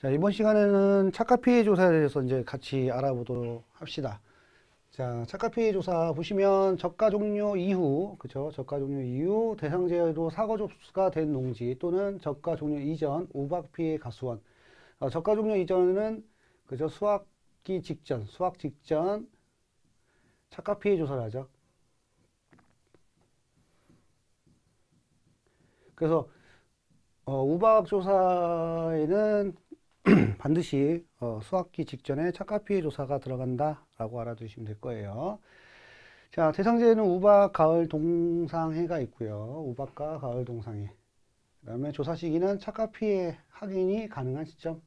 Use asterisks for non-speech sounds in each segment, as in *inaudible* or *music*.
자, 이번 시간에는 착각 피해 조사에 대해서 이제 같이 알아보도록 합시다. 자, 착각 피해 조사 보시면 저가 종료 이후, 그쵸? 저가 종료 이후 대상 제외로 사고 접수가 된 농지 또는 저가 종료 이전 우박 피해 가수원. 어, 저가 종료 이전은 그죠? 수확기 직전, 수확 직전 착각 피해 조사를 하죠. 그래서 어, 우박 조사에는 *clears throat* 반드시 어, 수학기 직전에 착각 피해 조사가 들어간다 라고 알아두시면 될 거예요 자 대상자에는 우박 가을 동상해가 있고요 우박과 가을 동상해 그 다음에 조사 시기는 착각 피해 확인이 가능한 시점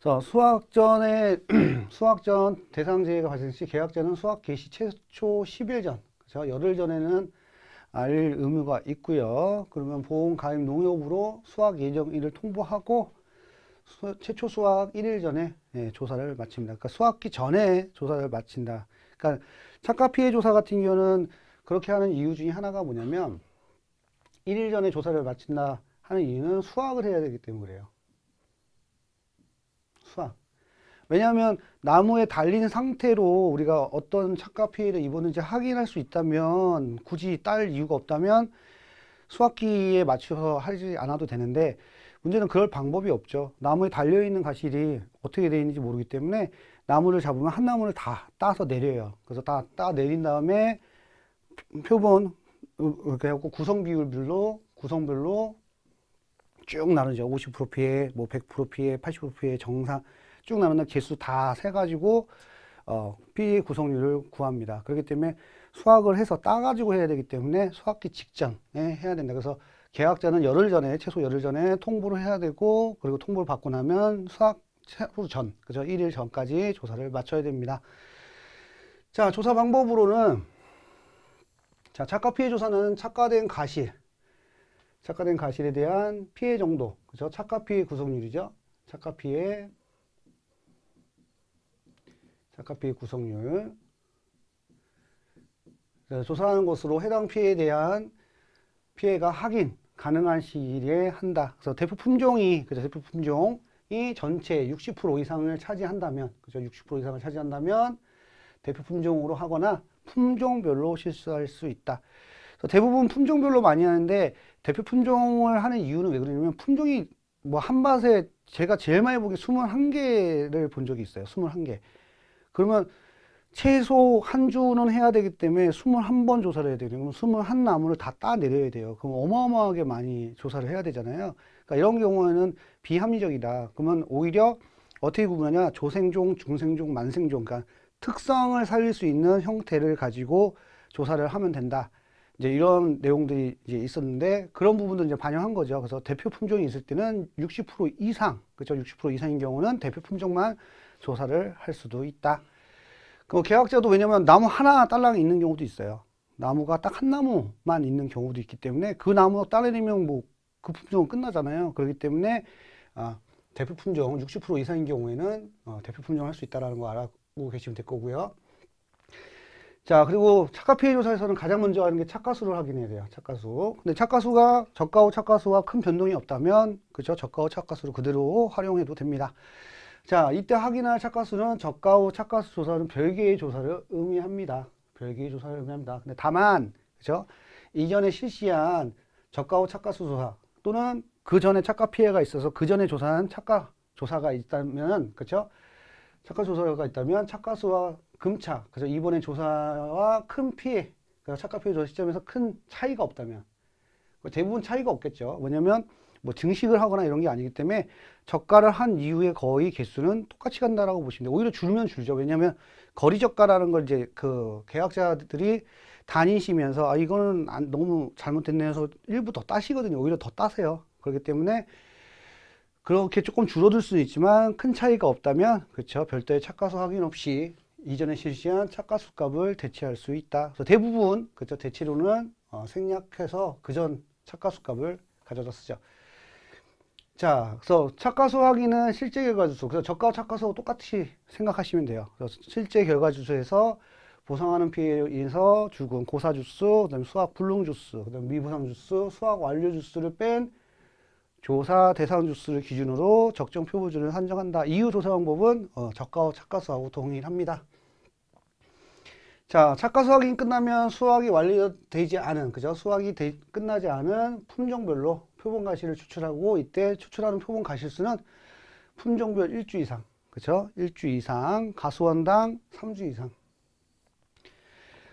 자, 수학 전에 수학 전 대상재해가 발생 시 계약자는 수학 개시 최초 10일 전, 그죠 열흘 전에는 알릴 의무가 있고요. 그러면 보험 가입 농협으로 수학 예정일을 통보하고 수, 최초 수학 1일 전에 예, 조사를 마칩니다. 그러니까 수학기 전에 조사를 마친다. 그러니까 착가 피해 조사 같은 경우는 그렇게 하는 이유 중에 하나가 뭐냐면 1일 전에 조사를 마친다 하는 이유는 수학을 해야 되기 때문에 그래요. 수학. 왜냐하면 나무에 달린 상태로 우리가 어떤 착각 피해를 입었는지 확인할 수 있다면 굳이 딸 이유가 없다면 수확기에 맞춰서 하지 않아도 되는데 문제는 그럴 방법이 없죠. 나무에 달려있는 가실이 어떻게 되어 있는지 모르기 때문에 나무를 잡으면 한 나무를 다 따서 내려요. 그래서 다 따 내린 다음에 표본 이렇게 갖고 구성 비율별로 구성별로 쭉 나누죠. 50% 피해, 뭐100% 피해, 80% 피해, 정상 쭉 나누는 개수 다 세가지고 어, P 구성률을 구합니다. 그렇기 때문에 수학을 해서 따가지고 해야 되기 때문에 수학기 직전에 해야 된다. 그래서 계약자는 열흘 전에 최소 열흘 전에 통보를 해야 되고 그리고 통보를 받고 나면 수학 하루 전, 그죠? 일일 전까지 조사를 마쳐야 됩니다. 자, 조사 방법으로는 자, 착각 피해 조사는 착각된 가실, 착각된 가실에 대한 피해 정도, 그죠? 착각 피해 구성률이죠. 착각 피해 쌍카피의 구성률 조사하는 것으로 해당 피해에 대한 피해가 확인 가능한 시일에 한다. 그래서 대표 품종이 그죠 대표 품종이 전체 60% 이상을 차지한다면 그죠 60% 이상을 차지한다면 대표 품종으로 하거나 품종별로 실수할 수 있다. 그래서 대부분 품종별로 많이 하는데 대표 품종을 하는 이유는 왜 그러냐면 품종이 뭐한 밭에 제가 제일 많이 보기 21개를 본 적이 있어요. 21개. 그러면 최소 한 주는 해야 되기 때문에 21번 조사를 해야 되는 그럼 21나무를 다 따내려야 돼요. 그럼 어마어마하게 많이 조사를 해야 되잖아요. 그러니까 이런 경우에는 비합리적이다. 그러면 오히려 어떻게 구분하냐? 조생종, 중생종, 만생종. 그러니까 특성을 살릴 수 있는 형태를 가지고 조사를 하면 된다. 이제 이런 내용들이 이제 있었는데 그런 부분도 이제 반영한 거죠. 그래서 대표 품종이 있을 때는 60% 이상, 그렇죠? 60% 이상인 경우는 대표 품종만 조사를 할 수도 있다. 그 계약제도 왜냐면 나무 하나 딸랑 있는 경우도 있어요. 나무가 딱 한 나무만 있는 경우도 있기 때문에 그 나무 딸내리면 뭐그 품종은 끝나잖아요. 그렇기 때문에 아, 대표 품종 60% 이상인 경우에는 어, 대표 품종 할 수있다라거 알고 계시면 될 거고요. 자 그리고 착가 피해 조사에서는 가장 먼저 하는 게 착가수를 확인해야 돼요. 착가수. 근데 착가수가 저가 후 착가수와 큰 변동이 없다면 그죠? 저가 후 착가수를 그대로 활용해도 됩니다. 자, 이때 확인할 착가수는 저가 후 착가수 조사는 별개의 조사를 의미합니다. 별개의 조사를 의미합니다. 근데 다만, 그죠? 이전에 실시한 저가 후 착가수 조사 또는 그 전에 착가 피해가 있어서 그 전에 조사한 착가 조사가 있다면, 그죠? 착가 조사가 있다면 착가수와 금차, 그죠? 이번에 조사와 큰 피해, 그니까 착가 피해 조사 시점에서 큰 차이가 없다면 대부분 차이가 없겠죠. 왜냐면 뭐 증식을 하거나 이런 게 아니기 때문에 저가를 한 이후에 거의 개수는 똑같이 간다라고 보시면 돼요. 오히려 줄면 줄죠. 왜냐하면 거리 저가라는 걸 이제 그 계약자들이 다니시면서 아 이거는 안, 너무 잘못됐네 해서 일부 더 따시거든요. 오히려 더 따세요. 그렇기 때문에 그렇게 조금 줄어들 수는 있지만 큰 차이가 없다면 그렇죠. 별도의 착가수 확인 없이 이전에 실시한 착가수 값을 대체할 수 있다. 그래서 대부분 그렇죠. 대체로는 어, 생략해서 그전 착가수 값을 가져다 쓰죠. 자, 그래서 착가수하인은 실제 결과주소 그래서 저가와 착가수 똑같이 생각하시면 돼요. 그래서 실제 결과주소에서 보상하는 피해에 인해서 죽은 고사주수, 그다음 수학 불능주수, 그다음 미보상주수, 수학 완료주수를 뺀 조사 대상 주수를 기준으로 적정 표본주를 산정한다. 이후 조사 방법은 어, 저가와 착가수하고 동일합니다. 자, 착가수 확인 끝나면 수학이 완료되지 않은, 그죠? 수학이 되, 끝나지 않은 품종별로 표본 가시를 추출하고 이때 추출하는 표본 가실 수는 품종별 1주 이상 그렇죠? 1주 이상 가수원당 3주 이상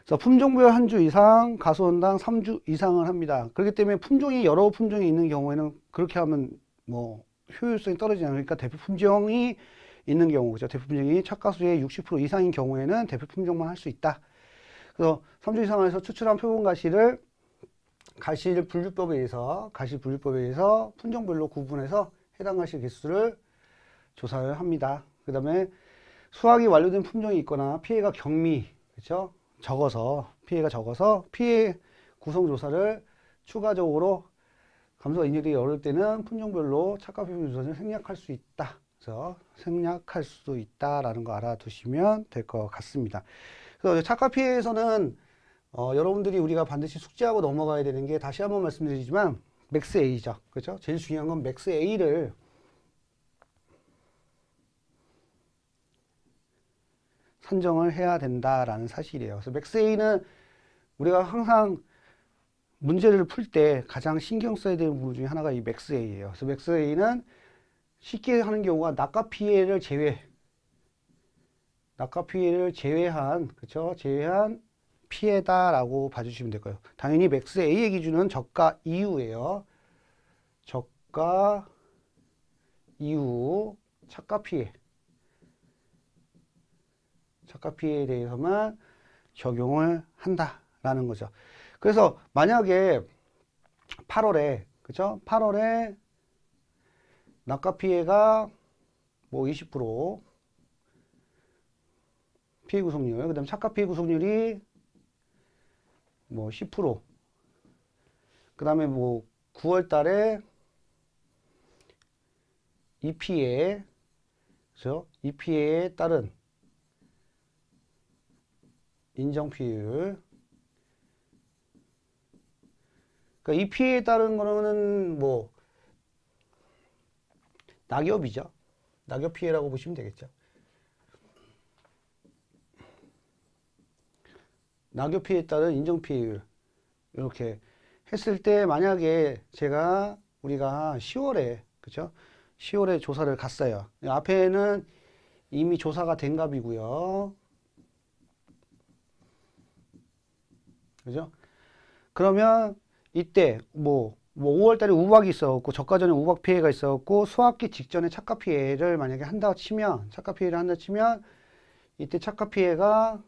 자, 품종별 1주 이상 가수원당 3주 이상을 합니다 그렇기 때문에 품종이 여러 품종이 있는 경우에는 그렇게 하면 뭐 효율성이 떨어지지 않으니까 그러니까 대표 품종이 있는 경우 그죠 대표 품종이 착가수의 60% 이상인 경우에는 대표 품종만 할 수 있다 그래서 3주 이상에서 추출한 표본 가시를 가실 분류법에 의해서 가실 분류법에 의해서 품종별로 구분해서 해당 가실 개수를 조사를 합니다. 그 다음에 수확이 완료된 품종이 있거나 피해가 경미 그렇죠? 적어서 피해가 적어서 피해 구성 조사를 추가적으로 감소 인율이 어려울 때는 품종별로 착각 표준 조사를 생략할 수 있다. 그래서 생략할 수도 있다라는 거 알아두시면 될 것 같습니다. 그래서 착각 피해에서는 어, 여러분들이 우리가 반드시 숙지하고 넘어가야 되는 게 다시 한번 말씀드리지만 맥스 A죠. 그렇죠? 제일 중요한 건 맥스 A를 산정을 해야 된다라는 사실이에요. 그래서 맥스 A는 우리가 항상 문제를 풀 때 가장 신경 써야 되는 부분 중에 하나가 이 맥스 A예요. 그래서 맥스 A는 쉽게 하는 경우가 낙하 피해를 제외 낙하 피해를 제외한 그렇죠? 제외한 피해다라고 봐주시면 될 거예요. 당연히 맥스 A의 기준은 저가 이후예요. 저가 이후 착가 피해. 착가 피해에 대해서만 적용을 한다라는 거죠. 그래서 만약에 8월에 그죠? 8월에 낙가 피해가 뭐 20% 피해 구속률, 그다음 착가 피해 구속률이 뭐 10%. 그 다음에 뭐 9월 달에 e p a 에 그래서 이피에 따른 인정 피율 그러니까 이 피해에 따른 거는 뭐 낙엽이죠. 낙엽 피해라고 보시면 되겠죠. 낙엽 피해에 따른 인정 피해율 이렇게 했을 때 만약에 제가 우리가 10월에 그죠? 10월에 조사를 갔어요. 앞에는 이미 조사가 된 값이고요. 그죠? 그러면 이때 뭐, 뭐 5월달에 우박이 있었고 저가전에 우박 피해가 있었고 수학기 직전에 착가 피해를 만약에 한다 치면 착가 피해를 한다 치면 이때 착가 피해가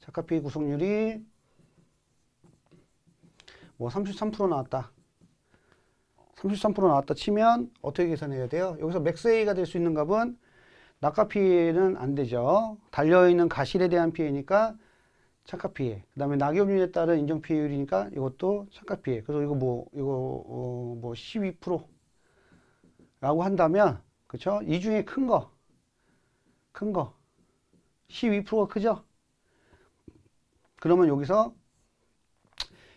자카피의 구속률이뭐 33% 나왔다. 33% 나왔다 치면 어떻게 계산해야 돼요? 여기서 맥스A가 될 수 있는 값은 낙하 피해는 안 되죠. 달려있는 가실에 대한 피해니까 착각 피해. 그 다음에 낙엽률에 따른 인정 피해율이니까 이것도 착각 피해. 그래서 이거 뭐, 이거, 어, 뭐, 12% 라고 한다면, 그쵸? 이 중에 큰 거, 큰 거, 12%가 크죠? 그러면 여기서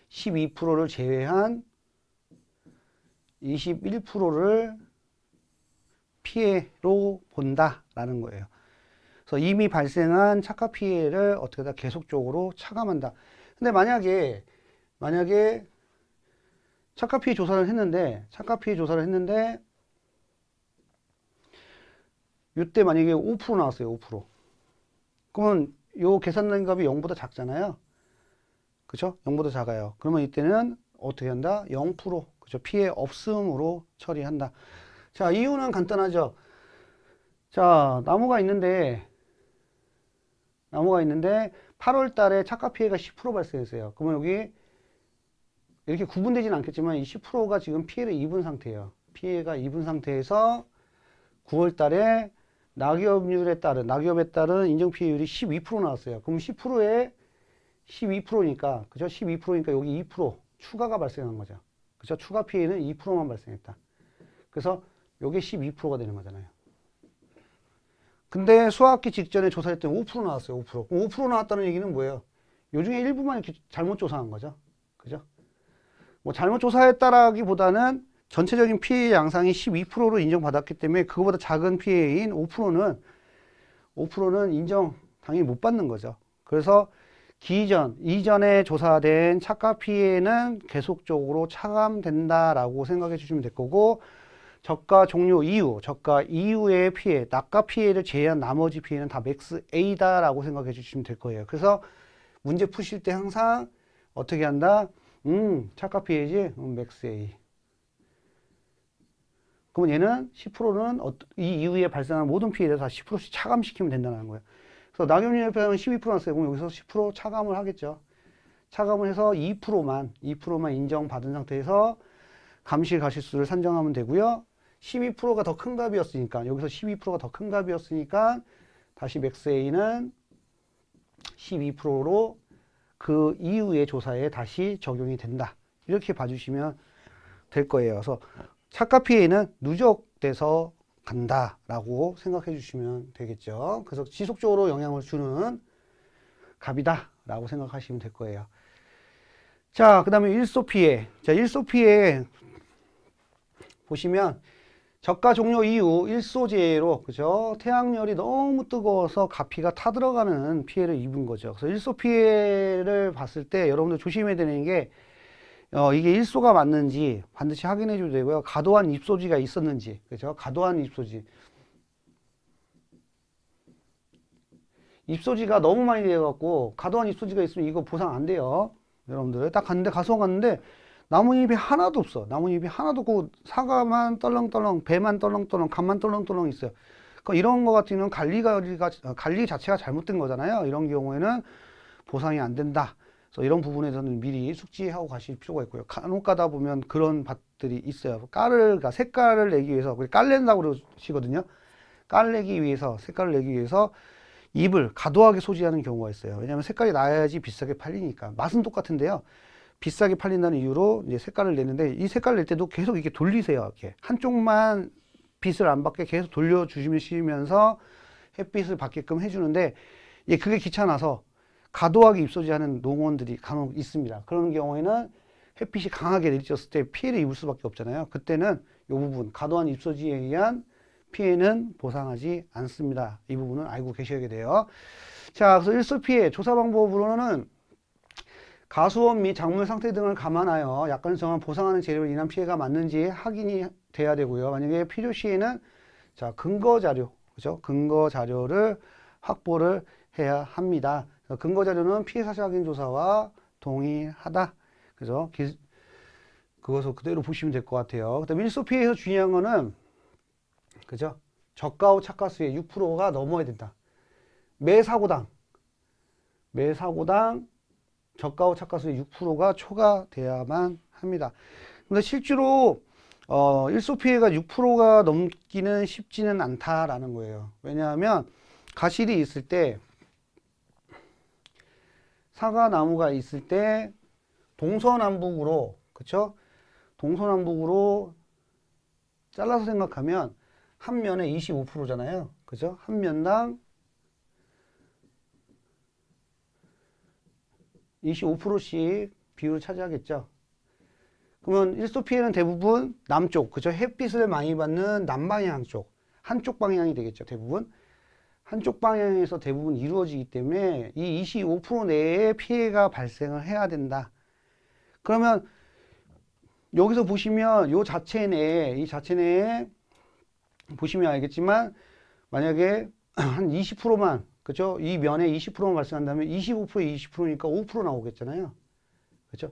12%를 제외한 21%를 피해로 본다라는 거예요. 그래서 이미 발생한 착각 피해를 어떻게 다 계속적으로 차감한다. 근데 만약에 만약에 착각 피해 조사를 했는데 착각 피해 조사를 했는데 이때 만약에 5% 나왔어요. 5%. 그러면 요 계산된 값이 0보다 작잖아요. 그렇죠? 0보다 작아요. 그러면 이때는 어떻게 한다? 0% 그렇죠? 피해 없음으로 처리한다. 자, 이유는 간단하죠. 자, 나무가 있는데 나무가 있는데 8월 달에 착각 피해가 10% 발생했어요. 그러면 여기 이렇게 구분되진 않겠지만 이 10%가 지금 피해를 입은 상태예요. 피해가 입은 상태에서 9월 달에 낙엽률에 따른 낙엽에 따른 인정 피해율이 12% 나왔어요. 그럼 10%에 12%니까 그죠? 12%니까 여기 2% 추가가 발생한 거죠. 그죠? 추가 피해는 2%만 발생했다. 그래서 요게 12%가 되는 거잖아요. 근데 수학기 직전에 조사했던5% 나왔어요. 5%. 5% 나왔다는 얘기는 뭐예요? 요 중에 일부만 이렇게 잘못 조사한 거죠. 그죠? 뭐 잘못 조사했다라기보다는 전체적인 피해 양상이 12%로 인정받았기 때문에 그거보다 작은 피해인 5%는 5%는 인정 당연히 못 받는 거죠. 그래서 기이전, 이전에 조사된 착가 피해는 계속적으로 차감된다라고 생각해 주시면 될 거고 저가 종료 이후, 저가 이후의 피해, 낙가 피해를 제외한 나머지 피해는 다 맥스 A다라고 생각해 주시면 될 거예요. 그래서 문제 푸실 때 항상 어떻게 한다? 음, 착가 피해지? 음, 맥스 A. 그러면 얘는 10%는 어, 이 이후에 발생하는 모든 피해에 대해서 10%씩 차감시키면 된다는 거예요. 그래서 낙엽류 협회는 12%났어요. 그럼 여기서 10% 차감을 하겠죠. 차감을 해서 2%만 2%만 인정받은 상태에서 감실 가실수를 산정하면 되고요. 12%가 더 큰 값이었으니까 여기서 12%가 더 큰 값이었으니까 다시 맥스 A는 12%로 그 이후의 조사에 다시 적용이 된다. 이렇게 봐주시면 될 거예요. 그래서 착각 피해는 누적돼서 간다라고 생각해 주시면 되겠죠. 그래서 지속적으로 영향을 주는 값이다라고 생각하시면 될 거예요. 자, 그 다음에 일소 피해. 자, 일소 피해 보시면 저가 종료 이후 일소재로 그죠? 태양열이 너무 뜨거워서 가피가 타들어가는 피해를 입은 거죠. 그래서 일소 피해를 봤을 때 여러분들 조심해야 되는 게 어, 이게 일소가 맞는지 반드시 확인해 줘야 되고요. 과도한 입소지가 있었는지, 그죠 과도한 입소지. 입소지가 너무 많이 돼갖고 과도한 입소지가 있으면 이거 보상 안 돼요. 여러분들 딱 갔는데 가수 갔는데 나뭇잎이 하나도 없어. 나뭇잎이 하나도 없고 사과만 떨렁떨렁, 배만 떨렁떨렁, 감만 떨렁떨렁 있어요. 그러니까 이런 거 같은 경우는 관리가 관리 자체가 잘못된 거잖아요. 이런 경우에는 보상이 안 된다. 그래서 이런 부분에서는 미리 숙지하고 가실 필요가 있고요. 간혹 가다 보면 그런 밭들이 있어요. 깔을, 그러니까 색깔을 내기 위해서, 깔낸다고 그러시거든요. 깔내기 위해서, 색깔을 내기 위해서 잎을 과도하게 소지하는 경우가 있어요. 왜냐하면 색깔이 나야지 비싸게 팔리니까. 맛은 똑같은데요. 비싸게 팔린다는 이유로 이제 색깔을 내는데 이 색깔 낼 때도 계속 이렇게 돌리세요. 이렇게 한쪽만 빛을 안 받게 계속 돌려주시면서 햇빛을 받게끔 해주는데 예, 그게 귀찮아서 과도하게 입소지하는 농원들이 간혹 있습니다. 그런 경우에는 햇빛이 강하게 내리쳤을 때 피해를 입을 수밖에 없잖아요. 그때는 이 부분 과도한 입소지에 의한 피해는 보상하지 않습니다. 이 부분은 알고 계셔야 돼요. 자, 그래서 일소 피해 조사 방법으로는 가수원 및 작물 상태 등을 감안하여 약간 정한 보상하는 재료로 인한 피해가 맞는지 확인이 돼야 되고요. 만약에 필요 시에는 자 근거 자료, 그죠? 근거 자료를 확보를 해야 합니다. 근거 자료는 피해 사실 확인 조사와 동의하다. 그래 그것을 그대로 보시면 될 것 같아요. 그다음 일소 피해에서 중요한 거는 그죠? 저가후 착가수의 6%가 넘어야 된다. 매 사고당 매 사고당 저가후 착가수의 6%가 초과돼야만 합니다. 근데 실제로 어, 일소 피해가 6%가 넘기는 쉽지는 않다라는 거예요. 왜냐하면 가실이 있을 때 사과나무가 있을 때 동서남북으로 그쵸? 동서남북으로 잘라서 생각하면 한 면에 25%잖아요. 그죠? 한 면당 25%씩 비율을 차지하겠죠. 그러면 일소 피해는 대부분 남쪽, 그죠? 햇빛을 많이 받는 남방향 쪽, 한쪽 방향이 되겠죠, 대부분. 한쪽 방향에서 대부분 이루어지기 때문에 이 25% 내에 피해가 발생을 해야 된다. 그러면 여기서 보시면 요 자체 내에 이 자체 내에 보시면 알겠지만 만약에 *clears throat* 한 20%만 그렇죠? 이 면에 20%만 발생한다면 2 5 20%니까 5% 나오겠잖아요. 그렇죠?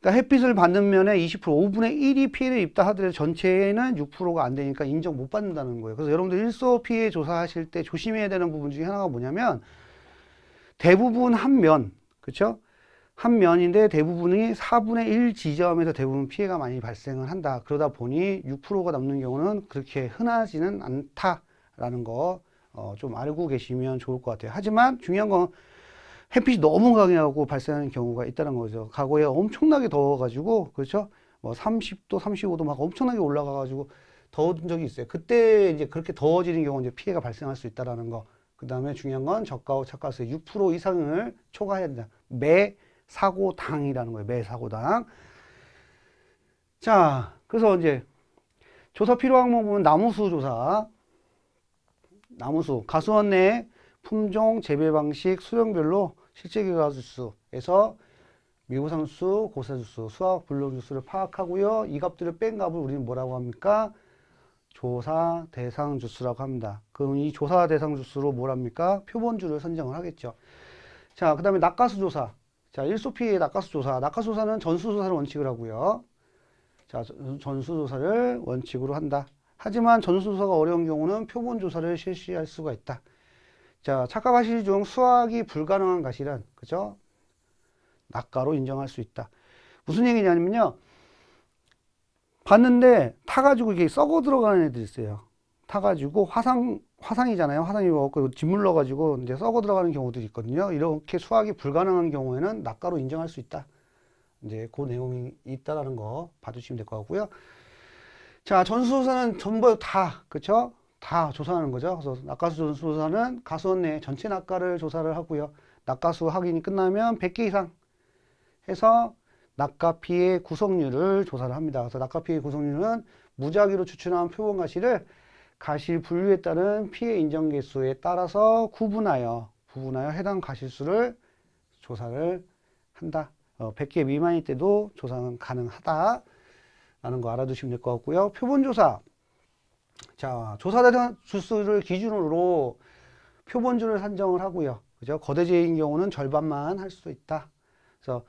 그러니까 햇빛을 받는 면에 20% 5분의 1이 피해를 입다 하더라도 전체에는 6%가 안 되니까 인정 못 받는다는 거예요. 그래서 여러분들 일소 피해 조사하실 때 조심해야 되는 부분 중에 하나가 뭐냐면 대부분 한 면, 그렇죠? 한 면인데 대부분이 4분의 1 지점에서 대부분 피해가 많이 발생을 한다. 그러다 보니 6%가 남는 경우는 그렇게 흔하지는 않다라는 거좀 어, 알고 계시면 좋을 것 같아요. 하지만 중요한 건 햇빛이 너무 강하고 발생하는 경우가 있다는 거죠. 가거에 엄청나게 더워가지고 그렇죠. 뭐 30도, 35도 막 엄청나게 올라가가지고 더운 적이 있어요. 그때 이제 그렇게 더워지는 경우 이제 피해가 발생할 수 있다라는 거. 그 다음에 중요한 건 저가와 착가세 6% 이상을 초과해야 된다. 매 사고당이라는 거예요. 매 사고당. 자, 그래서 이제 조사 필요 한목 보면 나무수 조사. 나무수. 가수원 내 품종, 재배 방식, 수령별로 실제개과주수에서 미구상수, 고사주수, 수학 블록주수를 파악하고요. 이 값들을 뺀 값을 우리는 뭐라고 합니까? 조사 대상 주수라고 합니다. 그럼 이 조사 대상 주수로 뭘 합니까? 표본주를 선정을 하겠죠. 자, 그 다음에 낙가수 조사. 자, 1소피의 낙가수 조사. 낙가수 조사는 전수조사를 원칙으로 하고요. 자, 전수조사를 원칙으로 한다. 하지만 전수조사가 어려운 경우는 표본조사를 실시할 수가 있다. 자, 착각하실 중 수학이 불가능한 가실은 그죠? 낙가로 인정할 수 있다. 무슨 얘기냐면요. 봤는데 타가지고 이게 썩어 들어가는 애들 있어요. 타가지고 화상 화상이잖아요. 화상이 먹고 뭐 그 짓물러가지고 이제 썩어 들어가는 경우들이 있거든요. 이렇게 수학이 불가능한 경우에는 낙가로 인정할 수 있다. 이제 그 내용이 있다라는 거 봐주시면 될 것 같고요. 자, 전수조사는 전부 다, 그쵸? 다 조사하는 거죠. 그래서 낙하수 조사는 가수원 내 전체 낙가를 조사를 하고요. 낙가수 확인이 끝나면 100개 이상 해서 낙가 피해 구성률을 조사를 합니다. 그래서 낙가 피해 구성률은 무작위로 추출한 표본 가시를 가실 분류에 따른 피해 인정 개수에 따라서 구분하여 구분하여 해당 가실수를 조사를 한다. 어, 100개 미만일 때도 조사는 가능하다라는 거 알아두시면 될 것 같고요. 표본조사 자, 조사대상 주수를 기준으로 표본주를 산정을 하고요. 그죠? 거대제인 경우는 절반만 할 수 있다. 그래서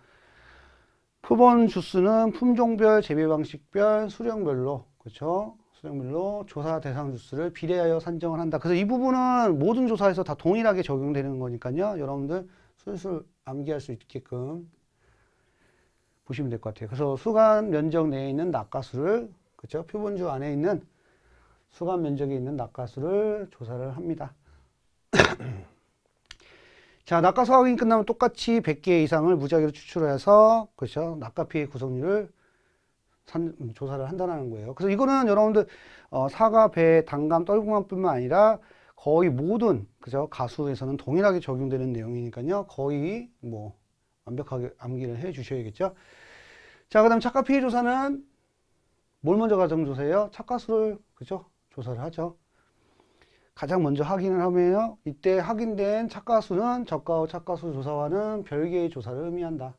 표본 주스는 품종별, 재배 방식별, 수령별로 그죠 수령별로 조사 대상 주스를 비례하여 산정을 한다. 그래서 이 부분은 모든 조사에서 다 동일하게 적용되는 거니까요. 여러분들 술술 암기할 수 있게끔 보시면 될 것 같아요. 그래서 수간 면적 내에 있는 낙가수를 그죠 표본주 안에 있는 수감 면적에 있는 낙하수를 조사를 합니다. *coughs* 자, 낙하수 확인 끝나면 똑같이 100개 이상을 무작위로 추출해서 그렇죠. 낙하 피해 구성률을 산, 음, 조사를 한다는 거예요. 그래서 이거는 여러분들 어, 사과, 배, 단감, 떨궁함뿐만 아니라 거의 모든 그죠 가수에서는 동일하게 적용되는 내용이니까요. 거의 뭐 완벽하게 암기를 해 주셔야겠죠. 자, 그다음 착가 피해 조사는 뭘 먼저 가정 조사예요? 착가수를 그죠 조사를 하죠. 가장 먼저 확인을 하면요. 이때 확인된 착가수는 저가 후 착가수 조사와는 별개의 조사를 의미한다.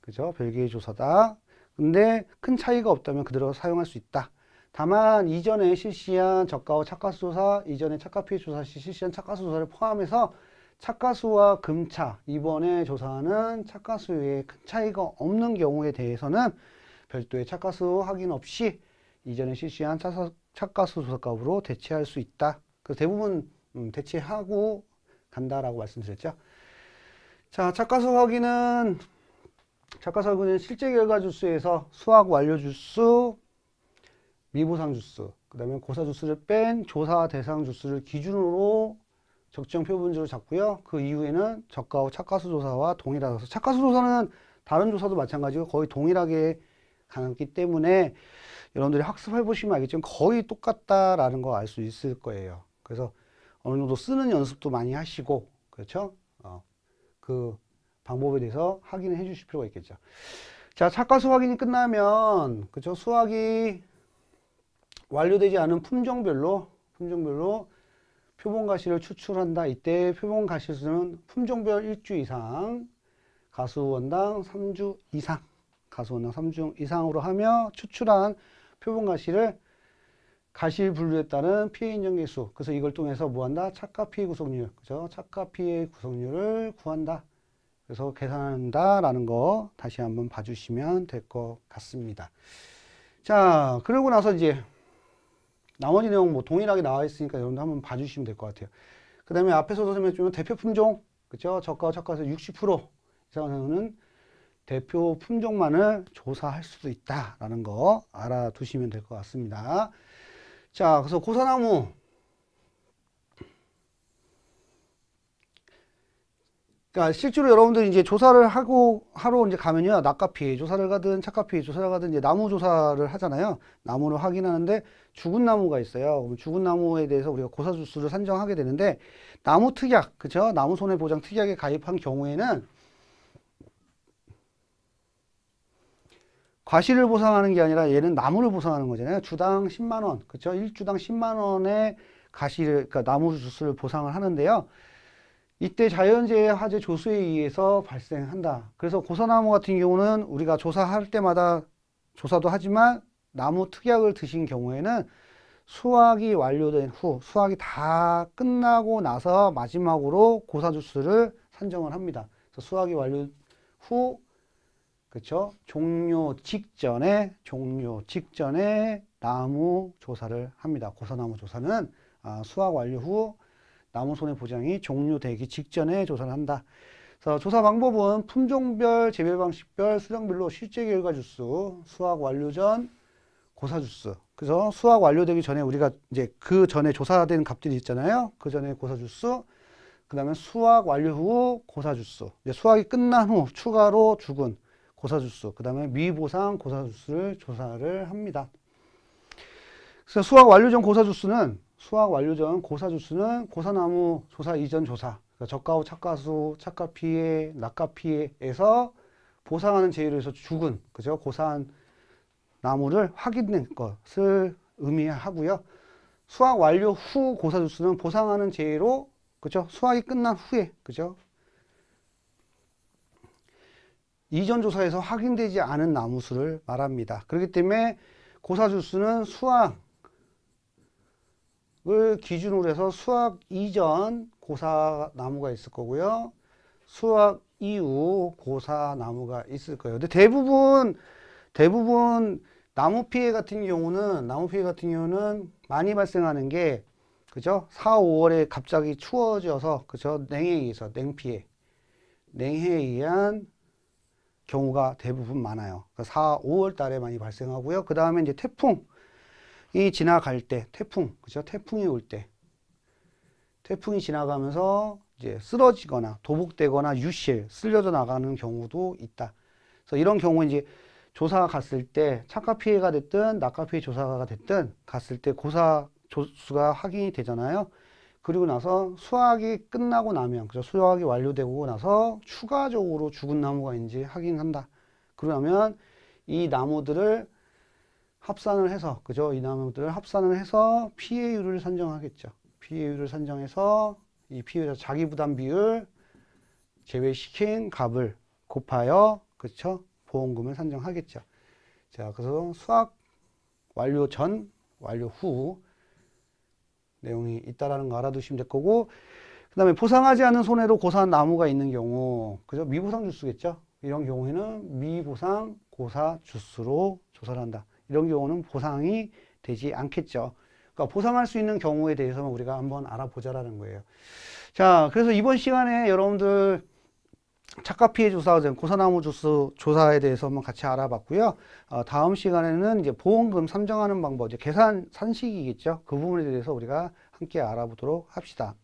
그죠? 별개의 조사다. 근데 큰 차이가 없다면 그대로 사용할 수 있다. 다만 이전에 실시한 저가 후 착가수 조사, 이전에 착가 피해 조사 시 실시한 착가수 조사를 포함해서 착가수와 금차, 이번에 조사하는 착가수의 큰 차이가 없는 경우에 대해서는 별도의 착가수 확인 없이 이전에 실시한 착가수 착가수 조사값으로 대체할 수 있다. 그래서 대부분 음, 대체하고 간다라고 말씀드렸죠. 자, 착가수 확인은 착가수 확인은 실제 결과 주수에서 수학 완료 주수, 미보상 주수, 그 다음에 고사 주수를 뺀 조사 대상 주수를 기준으로 적정 표본지로 잡고요. 그 이후에는 저가 후 착가수 조사와 동일하다서 착가수 조사는 다른 조사도 마찬가지고 거의 동일하게 가능하기 때문에 여러분들이 학습해 보시면 알겠지만 거의 똑같다라는 거 알 수 있을 거예요. 그래서 어느 정도 쓰는 연습도 많이 하시고 그렇죠? 어, 그 방법에 대해서 확인을 해 주실 필요가 있겠죠. 자, 착과 수확인이 끝나면 그렇죠? 수확이 완료되지 않은 품종별로 품종별로 표본 가시를 추출한다. 이때 표본 가시 수는 품종별 1주 이상 가수원당 3주 이상 가수원당 3주 이상으로 하며 추출한 표본 가시를 가시 분류했다는 피해 인정계수 그래서 이걸 통해서 뭐한다? 착각 피해 구성률 그죠? 착각 피해 구성률을 구한다 그래서 계산한다 라는 거 다시 한번 봐주시면 될 것 같습니다 자 그러고 나서 이제 나머지 내용 뭐 동일하게 나와 있으니까 여러분도 한번 봐주시면 될 것 같아요 그 다음에 앞에서도 설명해 주면 대표 품종 그죠? 저가 와 착각에서 60% 이상은 대표 품종만을 조사할 수도 있다라는 거 알아두시면 될 것 같습니다. 자, 그래서 고사나무 그러니까 실제로 여러분들 이제 조사를 하고 하러 이제 가면요 낙가피 조사를 가든 착가피 조사를 가든 이제 나무 조사를 하잖아요 나무를 확인하는데 죽은 나무가 있어요 그럼 죽은 나무에 대해서 우리가 고사주수를 산정하게 되는데 나무 특약 그죠 나무 손해보장 특약에 가입한 경우에는 과실을 보상하는 게 아니라 얘는 나무를 보상하는 거잖아요. 주당 10만 원, 그렇죠? 1주당 10만 원의 과실, 를 그러니까 나무 주스를 보상을 하는데요. 이때 자연재해 화재 조수에 의해서 발생한다. 그래서 고사나무 같은 경우는 우리가 조사할 때마다 조사도 하지만 나무 특약을 드신 경우에는 수확이 완료된 후 수확이 다 끝나고 나서 마지막으로 고사 주스를 산정을 합니다. 그래서 수확이 완료 후 그렇죠? 종료 직전에 종료 직전에 나무 조사를 합니다. 고사나무 조사는 아, 수확 완료 후 나무 손해 보장이 종료되기 직전에 조사를 한다. 그래서 조사 방법은 품종별, 재배 방식별, 수량별로 실제 결과 주수, 수확 완료 전 고사 주수. 그래서 수확 완료되기 전에 우리가 이제 그 전에 조사된 값들이 있잖아요. 그 전에 고사 주수, 그 다음에 수확 완료 후 고사 주수. 이제 수확이 끝난 후 추가로 죽은. 고사주수, 그 다음에 미보상 고사주수를 조사를 합니다. 그래서 수학 완료 전 고사주수는 수학 완료 전 고사주수는 고사나무 조사 이전 조사, 그러니까 저가후 착가수, 착가 피해, 낙가 피해에서 보상하는 제의로 해서 죽은, 그죠? 고사한 나무를 확인된 것을 의미하고요. 수학 완료 후 고사주수는 보상하는 제의로, 그죠? 수학이 끝난 후에, 그죠? 이전 조사에서 확인되지 않은 나무수를 말합니다. 그렇기 때문에 고사주수는 수학을 기준으로 해서 수학 이전 고사 나무가 있을 거고요. 수학 이후 고사 나무가 있을 거예요. 근데 대부분 대부분 나무 피해 같은 경우는 나무 피해 같은 경우는 많이 발생하는 게 그죠? 4, 5월에 갑자기 추워져서 그죠? 냉해에 의해서 냉피해, 냉해에 의한 경우가 대부분 많아요. 4, 그러니까 5월 달에 많이 발생하고요. 그 다음에 이제 태풍이 지나갈 때, 태풍, 그죠? 태풍이 올 때. 태풍이 지나가면서 이제 쓰러지거나 도복되거나 유실, 쓸려져 나가는 경우도 있다. 그래서 이런 경우 이제 조사가 갔을 때 착각 피해가 됐든 낙하 피해 조사가 됐든 갔을 때 고사 조수가 확인이 되잖아요. 그리고 나서 수확이 끝나고 나면 그죠 수확이 완료되고 나서 추가적으로 죽은 나무가 이지 확인한다 그러면 이 나무들을 합산을 해서 그죠 이 나무들을 합산을 해서 피해율을 산정하겠죠 피해율을 산정해서 이 피해율 자기 부담 비율 제외시킨 값을 곱하여 그쵸 보험금을 산정하겠죠 자 그래서 수학 완료 전 완료 후 내용이 있다라는 거 알아두시면 될 거고 그 다음에 보상하지 않은 손해로 고사한 나무가 있는 경우 그죠 미보상 주수겠죠 이런 경우에는 미보상 고사 주수로 조사를 한다 이런 경우는 보상이 되지 않겠죠 그러니까 보상할 수 있는 경우에 대해서만 우리가 한번 알아보자라는 거예요 자 그래서 이번 시간에 여러분들 착각 피해 조사, 고사나무 주스 조사에 대해서 한번 같이 알아봤고요. 어, 다음 시간에는 이제 보험금 산정하는 방법, 이제 계산 산식이겠죠. 그 부분에 대해서 우리가 함께 알아보도록 합시다.